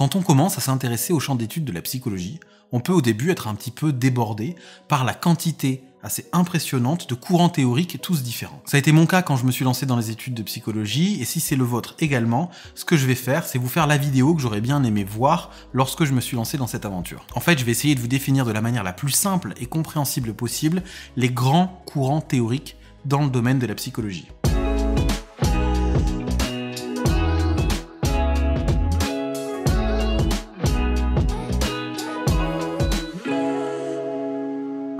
Quand on commence à s'intéresser au champ d'étude de la psychologie, on peut au début être un petit peu débordé par la quantité assez impressionnante de courants théoriques tous différents. Ça a été mon cas quand je me suis lancé dans les études de psychologie, et si c'est le vôtre également, ce que je vais faire, c'est vous faire la vidéo que j'aurais bien aimé voir lorsque je me suis lancé dans cette aventure. En fait, je vais essayer de vous définir de la manière la plus simple et compréhensible possible les grands courants théoriques dans le domaine de la psychologie.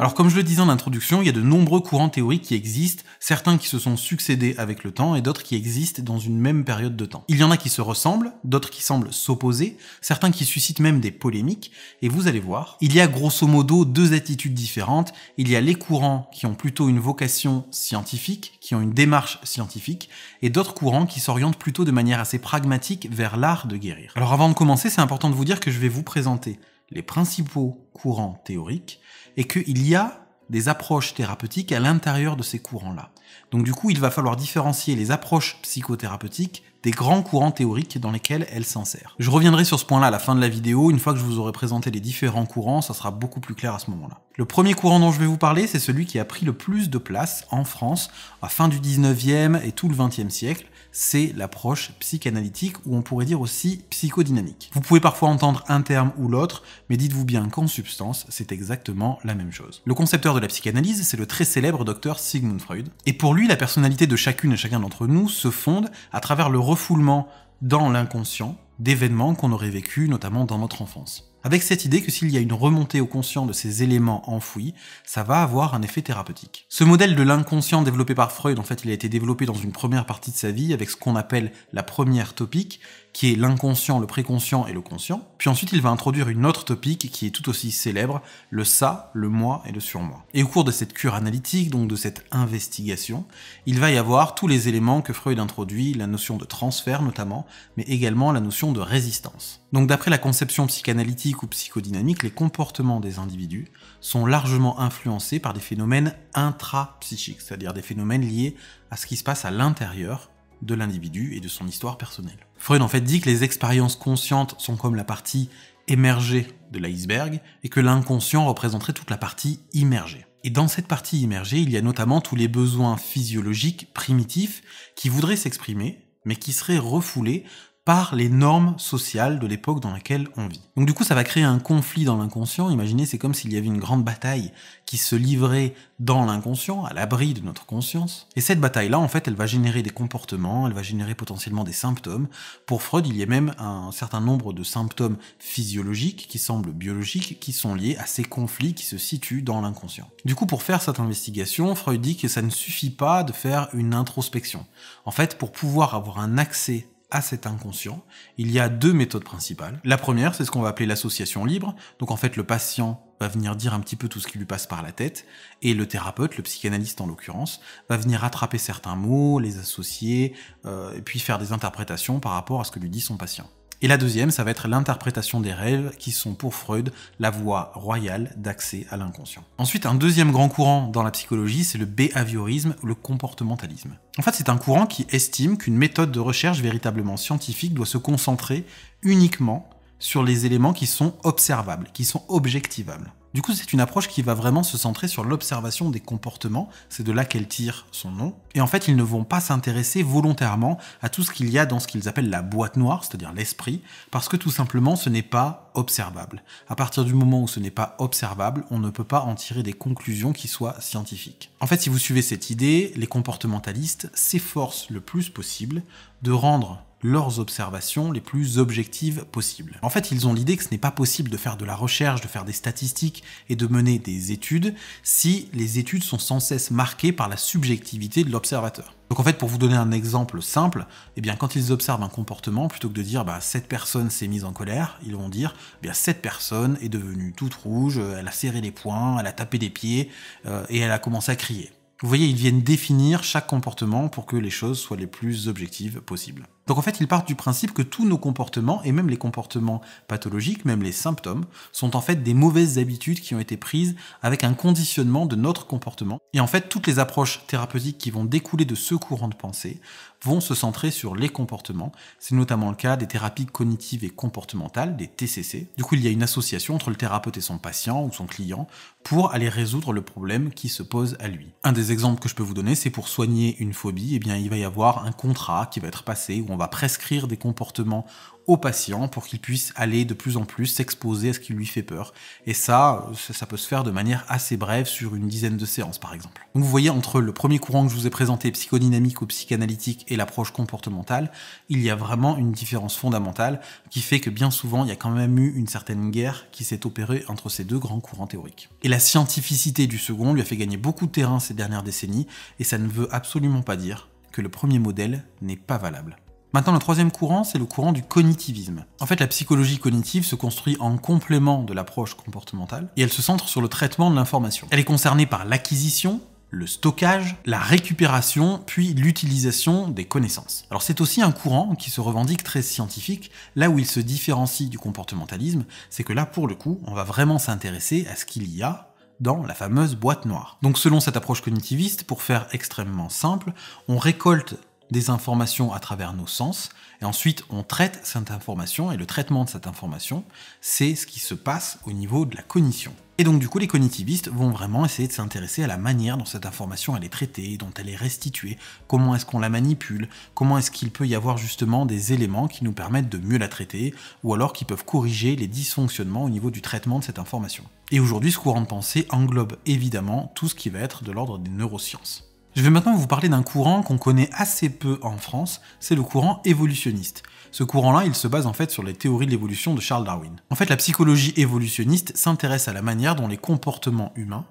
Alors comme je le disais en introduction, il y a de nombreux courants théoriques qui existent, certains qui se sont succédés avec le temps et d'autres qui existent dans une même période de temps. Il y en a qui se ressemblent, d'autres qui semblent s'opposer, certains qui suscitent même des polémiques, et vous allez voir, il y a grosso modo deux attitudes différentes, il y a les courants qui ont plutôt une vocation scientifique, qui ont une démarche scientifique, et d'autres courants qui s'orientent plutôt de manière assez pragmatique vers l'art de guérir. Alors avant de commencer, c'est important de vous dire que je vais vous présenter les principaux courants théoriques et qu'il y a des approches thérapeutiques à l'intérieur de ces courants-là. Donc du coup, il va falloir différencier les approches psychothérapeutiques des grands courants théoriques dans lesquels elle s'insère. Je reviendrai sur ce point-là à la fin de la vidéo, une fois que je vous aurai présenté les différents courants, ça sera beaucoup plus clair à ce moment-là. Le premier courant dont je vais vous parler, c'est celui qui a pris le plus de place en France à la fin du 19e et tout le 20e siècle, c'est l'approche psychanalytique ou on pourrait dire aussi psychodynamique. Vous pouvez parfois entendre un terme ou l'autre, mais dites-vous bien qu'en substance, c'est exactement la même chose. Le concepteur de la psychanalyse, c'est le très célèbre docteur Sigmund Freud, et pour lui, la personnalité de chacune et chacun d'entre nous se fonde à travers le refoulement dans l'inconscient d'événements qu'on aurait vécu, notamment dans notre enfance. Avec cette idée que s'il y a une remontée au conscient de ces éléments enfouis, ça va avoir un effet thérapeutique. Ce modèle de l'inconscient développé par Freud, en fait, il a été développé dans une première partie de sa vie avec ce qu'on appelle la première topique, qui est l'inconscient, le préconscient et le conscient. Puis ensuite, il va introduire une autre topique qui est tout aussi célèbre, le ça, le moi et le surmoi. Et au cours de cette cure analytique, donc de cette investigation, il va y avoir tous les éléments que Freud introduit, la notion de transfert notamment, mais également la notion de résistance. Donc d'après la conception psychanalytique ou psychodynamique, les comportements des individus sont largement influencés par des phénomènes intra psychiques c'est-à-dire des phénomènes liés à ce qui se passe à l'intérieur de l'individu et de son histoire personnelle. Freud en fait dit que les expériences conscientes sont comme la partie émergée de l'iceberg et que l'inconscient représenterait toute la partie immergée. Et dans cette partie immergée, il y a notamment tous les besoins physiologiques primitifs qui voudraient s'exprimer, mais qui seraient refoulés par les normes sociales de l'époque dans laquelle on vit. Donc du coup, ça va créer un conflit dans l'inconscient. Imaginez, c'est comme s'il y avait une grande bataille qui se livrait dans l'inconscient, à l'abri de notre conscience. Et cette bataille-là, en fait, elle va générer des comportements, elle va générer potentiellement des symptômes. Pour Freud, il y a même un certain nombre de symptômes physiologiques qui semblent biologiques, qui sont liés à ces conflits qui se situent dans l'inconscient. Du coup, pour faire cette investigation, Freud dit que ça ne suffit pas de faire une introspection. En fait, pour pouvoir avoir un accès à cet inconscient, il y a deux méthodes principales. La première, c'est ce qu'on va appeler l'association libre. Donc en fait, le patient va venir dire un petit peu tout ce qui lui passe par la tête, et le thérapeute, le psychanalyste en l'occurrence, va venir attraper certains mots, les associer, euh, et puis faire des interprétations par rapport à ce que lui dit son patient. Et la deuxième, ça va être l'interprétation des rêves, qui sont pour Freud la voie royale d'accès à l'inconscient. Ensuite, un deuxième grand courant dans la psychologie, c'est le behaviorisme, le comportementalisme. En fait, c'est un courant qui estime qu'une méthode de recherche véritablement scientifique doit se concentrer uniquement sur les éléments qui sont observables, qui sont objectivables. Du coup, c'est une approche qui va vraiment se centrer sur l'observation des comportements, c'est de là qu'elle tire son nom. Et en fait, ils ne vont pas s'intéresser volontairement à tout ce qu'il y a dans ce qu'ils appellent la boîte noire, c'est-à-dire l'esprit, parce que tout simplement, ce n'est pas observable. À partir du moment où ce n'est pas observable, on ne peut pas en tirer des conclusions qui soient scientifiques. En fait, si vous suivez cette idée, les comportementalistes s'efforcent le plus possible de rendre leurs observations les plus objectives possibles. En fait, ils ont l'idée que ce n'est pas possible de faire de la recherche, de faire des statistiques et de mener des études si les études sont sans cesse marquées par la subjectivité de l'observateur. Donc en fait, pour vous donner un exemple simple, eh bien, quand ils observent un comportement, plutôt que de dire bah, cette personne s'est mise en colère, ils vont dire eh bien, cette personne est devenue toute rouge, euh, elle a serré les poings, elle a tapé des pieds euh, et elle a commencé à crier. Vous voyez, ils viennent définir chaque comportement pour que les choses soient les plus objectives possibles. Donc en fait, ils partent du principe que tous nos comportements, et même les comportements pathologiques, même les symptômes, sont en fait des mauvaises habitudes qui ont été prises avec un conditionnement de notre comportement. Et en fait, toutes les approches thérapeutiques qui vont découler de ce courant de pensée vont se centrer sur les comportements. C'est notamment le cas des thérapies cognitives et comportementales, des TCC. Du coup, il y a une association entre le thérapeute et son patient ou son client pour aller résoudre le problème qui se pose à lui. Un des exemples que je peux vous donner, c'est pour soigner une phobie, eh bien, il va y avoir un contrat qui va être passé où on prescrire des comportements au patient pour qu'il puisse aller de plus en plus s'exposer à ce qui lui fait peur. Et ça, ça peut se faire de manière assez brève sur une dizaine de séances par exemple. Donc vous voyez, entre le premier courant que je vous ai présenté, psychodynamique ou psychanalytique, et l'approche comportementale, il y a vraiment une différence fondamentale qui fait que bien souvent, il y a quand même eu une certaine guerre qui s'est opérée entre ces deux grands courants théoriques. Et la scientificité du second lui a fait gagner beaucoup de terrain ces dernières décennies, et ça ne veut absolument pas dire que le premier modèle n'est pas valable. Maintenant, le troisième courant, c'est le courant du cognitivisme. En fait, la psychologie cognitive se construit en complément de l'approche comportementale et elle se centre sur le traitement de l'information. Elle est concernée par l'acquisition, le stockage, la récupération, puis l'utilisation des connaissances. Alors c'est aussi un courant qui se revendique très scientifique, là où il se différencie du comportementalisme, c'est que là pour le coup, on va vraiment s'intéresser à ce qu'il y a dans la fameuse boîte noire. Donc selon cette approche cognitiviste, pour faire extrêmement simple, on récolte des informations à travers nos sens, et ensuite on traite cette information, et le traitement de cette information, c'est ce qui se passe au niveau de la cognition. Et donc du coup les cognitivistes vont vraiment essayer de s'intéresser à la manière dont cette information elle est traitée, dont elle est restituée, comment est-ce qu'on la manipule, comment est-ce qu'il peut y avoir justement des éléments qui nous permettent de mieux la traiter, ou alors qui peuvent corriger les dysfonctionnements au niveau du traitement de cette information. Et aujourd'hui ce courant de pensée englobe évidemment tout ce qui va être de l'ordre des neurosciences. Je vais maintenant vous parler d'un courant qu'on connaît assez peu en France, c'est le courant évolutionniste. Ce courant-là, il se base en fait sur les théories de l'évolution de Charles Darwin. En fait, la psychologie évolutionniste s'intéresse à la manière dont les comportements humains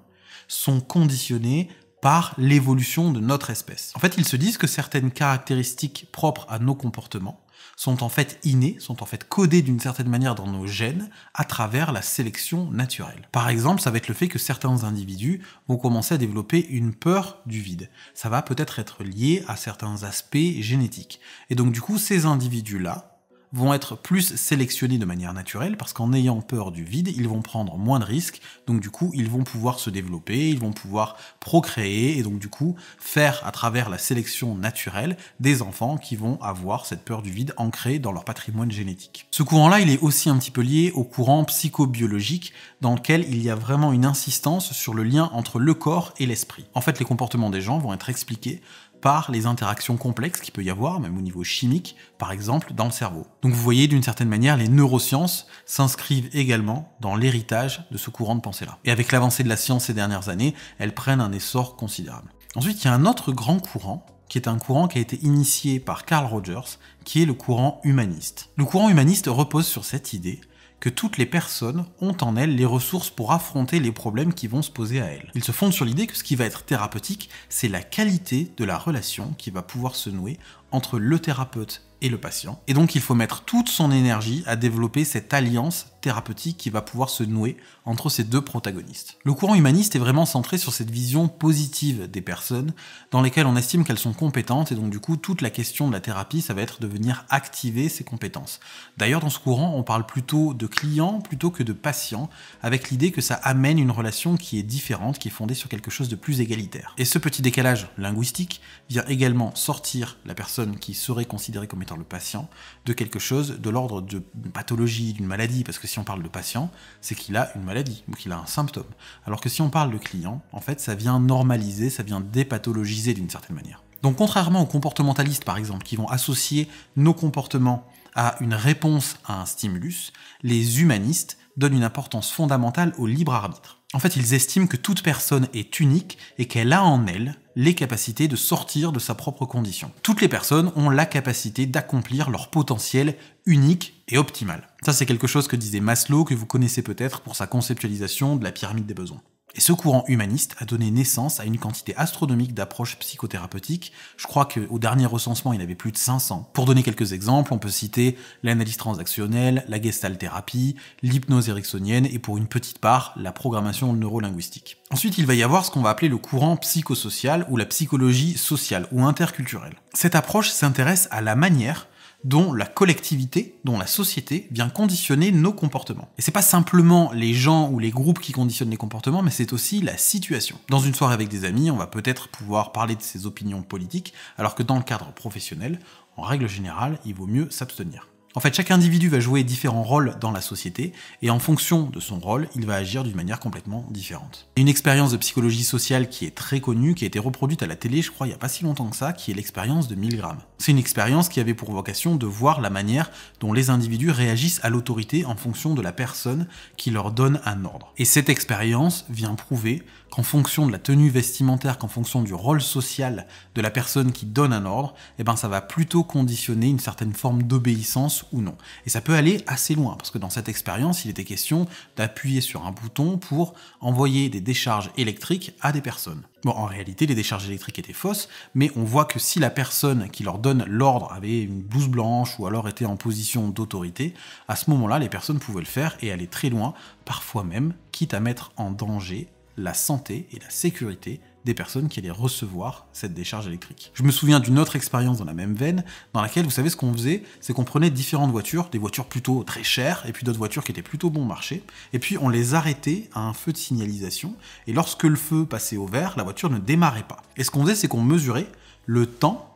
sont conditionnés par l'évolution de notre espèce. En fait, ils se disent que certaines caractéristiques propres à nos comportements sont en fait innés, sont en fait codés d'une certaine manière dans nos gènes à travers la sélection naturelle. Par exemple, ça va être le fait que certains individus vont commencer à développer une peur du vide. Ça va peut-être être lié à certains aspects génétiques. Et donc du coup, ces individus-là vont être plus sélectionnés de manière naturelle parce qu'en ayant peur du vide, ils vont prendre moins de risques, donc du coup ils vont pouvoir se développer, ils vont pouvoir procréer et donc du coup faire à travers la sélection naturelle des enfants qui vont avoir cette peur du vide ancrée dans leur patrimoine génétique. Ce courant-là, il est aussi un petit peu lié au courant psychobiologique dans lequel il y a vraiment une insistance sur le lien entre le corps et l'esprit. En fait, les comportements des gens vont être expliqués par les interactions complexes qu'il peut y avoir, même au niveau chimique, par exemple, dans le cerveau. Donc vous voyez, d'une certaine manière, les neurosciences s'inscrivent également dans l'héritage de ce courant de pensée-là. Et avec l'avancée de la science ces dernières années, elles prennent un essor considérable. Ensuite, il y a un autre grand courant, qui est un courant qui a été initié par Carl Rogers, qui est le courant humaniste. Le courant humaniste repose sur cette idée que toutes les personnes ont en elles les ressources pour affronter les problèmes qui vont se poser à elles. Ils se fondent sur l'idée que ce qui va être thérapeutique, c'est la qualité de la relation qui va pouvoir se nouer entre le thérapeute et le patient. Et donc il faut mettre toute son énergie à développer cette alliance thérapeutique qui va pouvoir se nouer entre ces deux protagonistes. Le courant humaniste est vraiment centré sur cette vision positive des personnes, dans lesquelles on estime qu'elles sont compétentes, et donc du coup toute la question de la thérapie, ça va être de venir activer ces compétences. D'ailleurs dans ce courant, on parle plutôt de client plutôt que de patient, avec l'idée que ça amène une relation qui est différente, qui est fondée sur quelque chose de plus égalitaire. Et ce petit décalage linguistique vient également sortir la personne qui serait considéré comme étant le patient de quelque chose de l'ordre de pathologie, d'une maladie, parce que si on parle de patient, c'est qu'il a une maladie ou qu'il a un symptôme. Alors que si on parle de client, en fait, ça vient normaliser, ça vient dépathologiser d'une certaine manière. Donc contrairement aux comportementalistes, par exemple, qui vont associer nos comportements à une réponse à un stimulus, les humanistes donnent une importance fondamentale au libre arbitre. En fait, ils estiment que toute personne est unique et qu'elle a en elle les capacités de sortir de sa propre condition. Toutes les personnes ont la capacité d'accomplir leur potentiel unique et optimal. Ça, c'est quelque chose que disait Maslow, que vous connaissez peut-être pour sa conceptualisation de la pyramide des besoins. Et ce courant humaniste a donné naissance à une quantité astronomique d'approches psychothérapeutiques. Je crois qu'au dernier recensement, il y avait plus de 500. Pour donner quelques exemples, on peut citer l'analyse transactionnelle, la gestalt-thérapie, l'hypnose ericksonienne et pour une petite part, la programmation neurolinguistique. Ensuite, il va y avoir ce qu'on va appeler le courant psychosocial ou la psychologie sociale ou interculturelle. Cette approche s'intéresse à la manière dont la collectivité, dont la société vient conditionner nos comportements. Et c'est pas simplement les gens ou les groupes qui conditionnent les comportements, mais c'est aussi la situation. Dans une soirée avec des amis, on va peut-être pouvoir parler de ses opinions politiques, alors que dans le cadre professionnel, en règle générale, il vaut mieux s'abstenir. En fait, chaque individu va jouer différents rôles dans la société, et en fonction de son rôle, il va agir d'une manière complètement différente. Une expérience de psychologie sociale qui est très connue, qui a été reproduite à la télé, je crois, il n'y a pas si longtemps que ça, qui est l'expérience de Milgram. C'est une expérience qui avait pour vocation de voir la manière dont les individus réagissent à l'autorité en fonction de la personne qui leur donne un ordre. Et cette expérience vient prouver qu'en fonction de la tenue vestimentaire, qu'en fonction du rôle social de la personne qui donne un ordre, eh ben ça va plutôt conditionner une certaine forme d'obéissance ou non. Et ça peut aller assez loin, parce que dans cette expérience, il était question d'appuyer sur un bouton pour envoyer des décharges électriques à des personnes. Bon, en réalité, les décharges électriques étaient fausses, mais on voit que si la personne qui leur donne l'ordre avait une blouse blanche ou alors était en position d'autorité, à ce moment-là, les personnes pouvaient le faire et aller très loin, parfois même, quitte à mettre en danger la santé et la sécurité des personnes qui allaient recevoir cette décharge électrique. Je me souviens d'une autre expérience dans la même veine, dans laquelle, vous savez, ce qu'on faisait, c'est qu'on prenait différentes voitures, des voitures plutôt très chères, et puis d'autres voitures qui étaient plutôt bon marché, et puis on les arrêtait à un feu de signalisation, et lorsque le feu passait au vert, la voiture ne démarrait pas. Et ce qu'on faisait, c'est qu'on mesurait le temps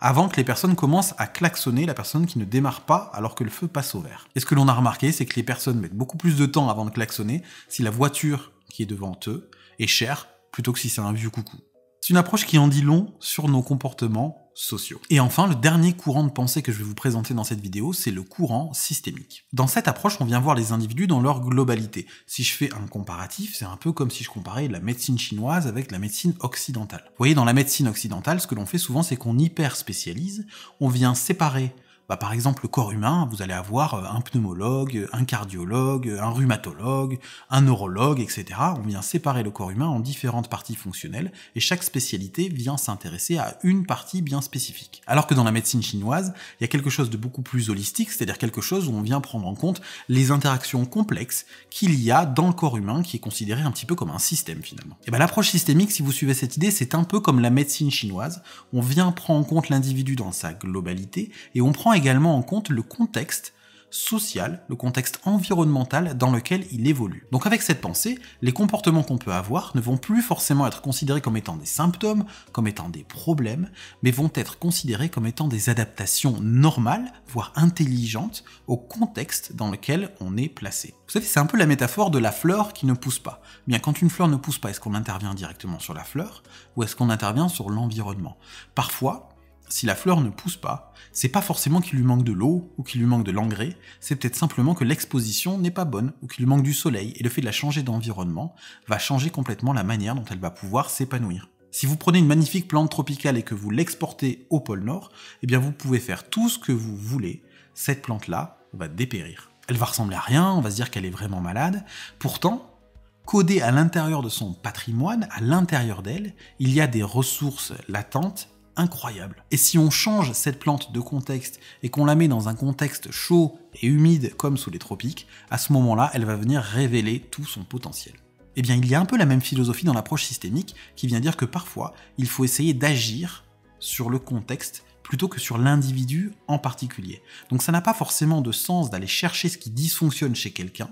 avant que les personnes commencent à klaxonner la personne qui ne démarre pas alors que le feu passe au vert. Et ce que l'on a remarqué, c'est que les personnes mettent beaucoup plus de temps avant de klaxonner si la voiture qui est devant eux est chère plutôt que si c'est un vieux coucou. C'est une approche qui en dit long sur nos comportements sociaux. Et enfin, le dernier courant de pensée que je vais vous présenter dans cette vidéo, c'est le courant systémique. Dans cette approche, on vient voir les individus dans leur globalité. Si je fais un comparatif, c'est un peu comme si je comparais la médecine chinoise avec la médecine occidentale. Vous voyez, dans la médecine occidentale, ce que l'on fait souvent, c'est qu'on hyper spécialise, on vient séparer bah, par exemple le corps humain, vous allez avoir euh, un pneumologue, un cardiologue, un rhumatologue, un neurologue, etc. On vient séparer le corps humain en différentes parties fonctionnelles et chaque spécialité vient s'intéresser à une partie bien spécifique. Alors que dans la médecine chinoise, il y a quelque chose de beaucoup plus holistique, c'est-à-dire quelque chose où on vient prendre en compte les interactions complexes qu'il y a dans le corps humain qui est considéré un petit peu comme un système finalement. Et bien bah, l'approche systémique, si vous suivez cette idée, c'est un peu comme la médecine chinoise, on vient prendre en compte l'individu dans sa globalité et on prend également en compte le contexte social, le contexte environnemental dans lequel il évolue. Donc avec cette pensée, les comportements qu'on peut avoir ne vont plus forcément être considérés comme étant des symptômes, comme étant des problèmes, mais vont être considérés comme étant des adaptations normales, voire intelligentes, au contexte dans lequel on est placé. Vous savez, c'est un peu la métaphore de la fleur qui ne pousse pas. Eh bien, quand une fleur ne pousse pas, est-ce qu'on intervient directement sur la fleur ou est-ce qu'on intervient sur l'environnement Parfois, si la fleur ne pousse pas, c'est pas forcément qu'il lui manque de l'eau ou qu'il lui manque de l'engrais, c'est peut-être simplement que l'exposition n'est pas bonne ou qu'il lui manque du soleil et le fait de la changer d'environnement va changer complètement la manière dont elle va pouvoir s'épanouir. Si vous prenez une magnifique plante tropicale et que vous l'exportez au pôle Nord, eh bien vous pouvez faire tout ce que vous voulez, cette plante-là va dépérir. Elle va ressembler à rien, on va se dire qu'elle est vraiment malade. Pourtant, codée à l'intérieur de son patrimoine, à l'intérieur d'elle, il y a des ressources latentes incroyable. Et si on change cette plante de contexte et qu'on la met dans un contexte chaud et humide comme sous les tropiques, à ce moment-là, elle va venir révéler tout son potentiel. Eh bien, il y a un peu la même philosophie dans l'approche systémique qui vient dire que parfois, il faut essayer d'agir sur le contexte plutôt que sur l'individu en particulier. Donc ça n'a pas forcément de sens d'aller chercher ce qui dysfonctionne chez quelqu'un.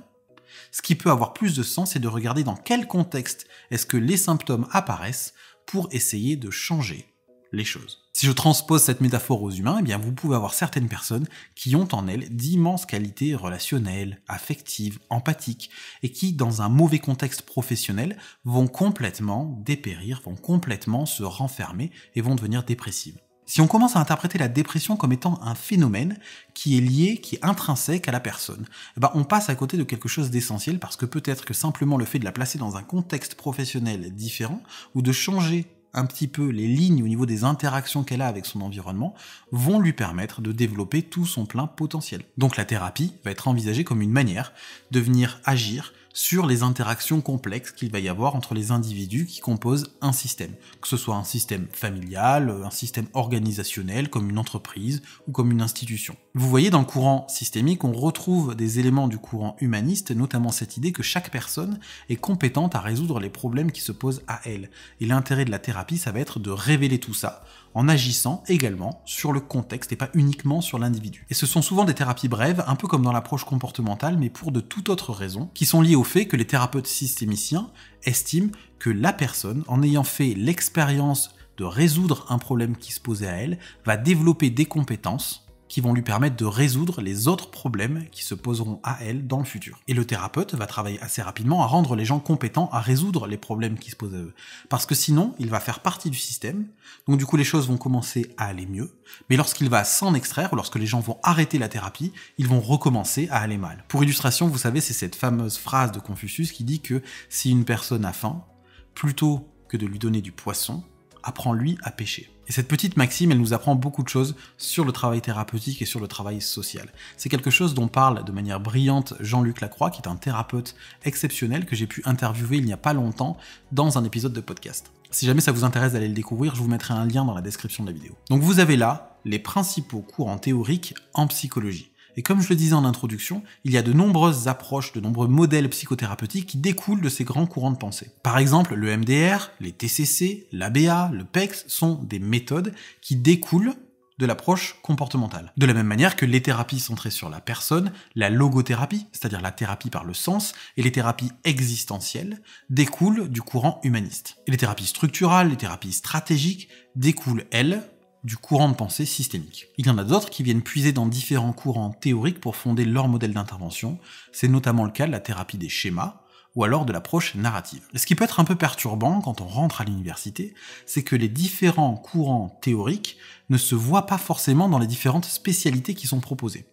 Ce qui peut avoir plus de sens, c'est de regarder dans quel contexte est-ce que les symptômes apparaissent pour essayer de changer les choses. Si je transpose cette métaphore aux humains, eh bien vous pouvez avoir certaines personnes qui ont en elles d'immenses qualités relationnelles, affectives, empathiques, et qui, dans un mauvais contexte professionnel, vont complètement dépérir, vont complètement se renfermer et vont devenir dépressives. Si on commence à interpréter la dépression comme étant un phénomène qui est lié, qui est intrinsèque à la personne, eh ben on passe à côté de quelque chose d'essentiel parce que peut-être que simplement le fait de la placer dans un contexte professionnel différent ou de changer un petit peu les lignes au niveau des interactions qu'elle a avec son environnement vont lui permettre de développer tout son plein potentiel. Donc la thérapie va être envisagée comme une manière de venir agir sur les interactions complexes qu'il va y avoir entre les individus qui composent un système, que ce soit un système familial, euh, un système organisationnel comme une entreprise ou comme une institution. Vous voyez, dans le courant systémique, on retrouve des éléments du courant humaniste, notamment cette idée que chaque personne est compétente à résoudre les problèmes qui se posent à elle. Et l'intérêt de la thérapie, ça va être de révéler tout ça en agissant également sur le contexte et pas uniquement sur l'individu. Et ce sont souvent des thérapies brèves, un peu comme dans l'approche comportementale, mais pour de toutes autre raisons qui sont liées au fait que les thérapeutes systémiciens estiment que la personne, en ayant fait l'expérience de résoudre un problème qui se posait à elle, va développer des compétences qui vont lui permettre de résoudre les autres problèmes qui se poseront à elle dans le futur. Et le thérapeute va travailler assez rapidement à rendre les gens compétents à résoudre les problèmes qui se posent à eux. Parce que sinon, il va faire partie du système, donc du coup les choses vont commencer à aller mieux, mais lorsqu'il va s'en extraire, ou lorsque les gens vont arrêter la thérapie, ils vont recommencer à aller mal. Pour illustration, vous savez, c'est cette fameuse phrase de Confucius qui dit que si une personne a faim, plutôt que de lui donner du poisson, apprend lui à pêcher. Et cette petite maxime, elle nous apprend beaucoup de choses sur le travail thérapeutique et sur le travail social. C'est quelque chose dont parle de manière brillante Jean-Luc Lacroix, qui est un thérapeute exceptionnel que j'ai pu interviewer il n'y a pas longtemps dans un épisode de podcast. Si jamais ça vous intéresse d'aller le découvrir, je vous mettrai un lien dans la description de la vidéo. Donc vous avez là les principaux courants théoriques en psychologie. Et comme je le disais en introduction, il y a de nombreuses approches, de nombreux modèles psychothérapeutiques qui découlent de ces grands courants de pensée. Par exemple, le MDR, les TCC, l'ABA, le PEX sont des méthodes qui découlent de l'approche comportementale. De la même manière que les thérapies centrées sur la personne, la logothérapie, c'est-à-dire la thérapie par le sens, et les thérapies existentielles découlent du courant humaniste. Et les thérapies structurales, les thérapies stratégiques découlent, elles, du courant de pensée systémique. Il y en a d'autres qui viennent puiser dans différents courants théoriques pour fonder leur modèle d'intervention, c'est notamment le cas de la thérapie des schémas, ou alors de l'approche narrative. Ce qui peut être un peu perturbant quand on rentre à l'université, c'est que les différents courants théoriques ne se voient pas forcément dans les différentes spécialités qui sont proposées.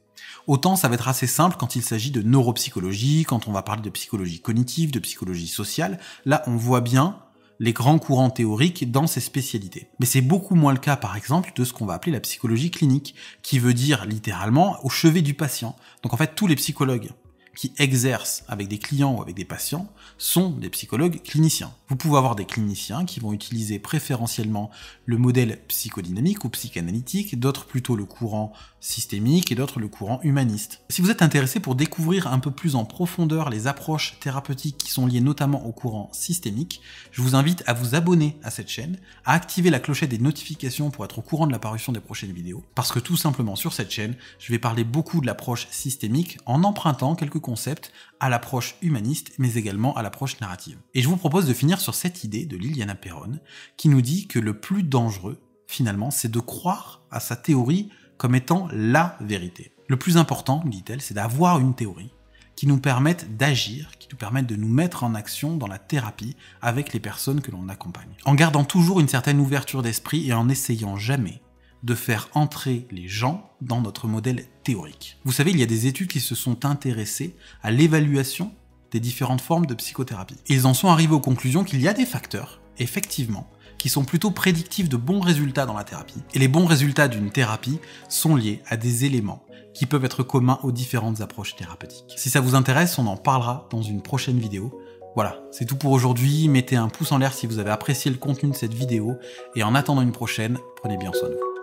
Autant ça va être assez simple quand il s'agit de neuropsychologie, quand on va parler de psychologie cognitive, de psychologie sociale, là on voit bien les grands courants théoriques dans ces spécialités. Mais c'est beaucoup moins le cas par exemple de ce qu'on va appeler la psychologie clinique, qui veut dire littéralement au chevet du patient. Donc en fait tous les psychologues qui exercent avec des clients ou avec des patients sont des psychologues cliniciens. Vous pouvez avoir des cliniciens qui vont utiliser préférentiellement le modèle psychodynamique ou psychanalytique, d'autres plutôt le courant systémique et d'autres le courant humaniste. Si vous êtes intéressé pour découvrir un peu plus en profondeur les approches thérapeutiques qui sont liées notamment au courant systémique, je vous invite à vous abonner à cette chaîne, à activer la clochette des notifications pour être au courant de l'apparition des prochaines vidéos, parce que tout simplement sur cette chaîne, je vais parler beaucoup de l'approche systémique en empruntant quelques concepts à l'approche humaniste mais également à l'approche narrative. Et je vous propose de finir sur cette idée de Liliana Perron qui nous dit que le plus dangereux finalement c'est de croire à sa théorie comme étant la vérité. Le plus important, dit-elle, c'est d'avoir une théorie qui nous permette d'agir, qui nous permette de nous mettre en action dans la thérapie avec les personnes que l'on accompagne. En gardant toujours une certaine ouverture d'esprit et en essayant jamais de faire entrer les gens dans notre modèle théorique. Vous savez, il y a des études qui se sont intéressées à l'évaluation des différentes formes de psychothérapie. Ils en sont arrivés aux conclusions qu'il y a des facteurs, effectivement, qui sont plutôt prédictifs de bons résultats dans la thérapie. Et les bons résultats d'une thérapie sont liés à des éléments qui peuvent être communs aux différentes approches thérapeutiques. Si ça vous intéresse, on en parlera dans une prochaine vidéo. Voilà, c'est tout pour aujourd'hui, mettez un pouce en l'air si vous avez apprécié le contenu de cette vidéo, et en attendant une prochaine, prenez bien soin de vous.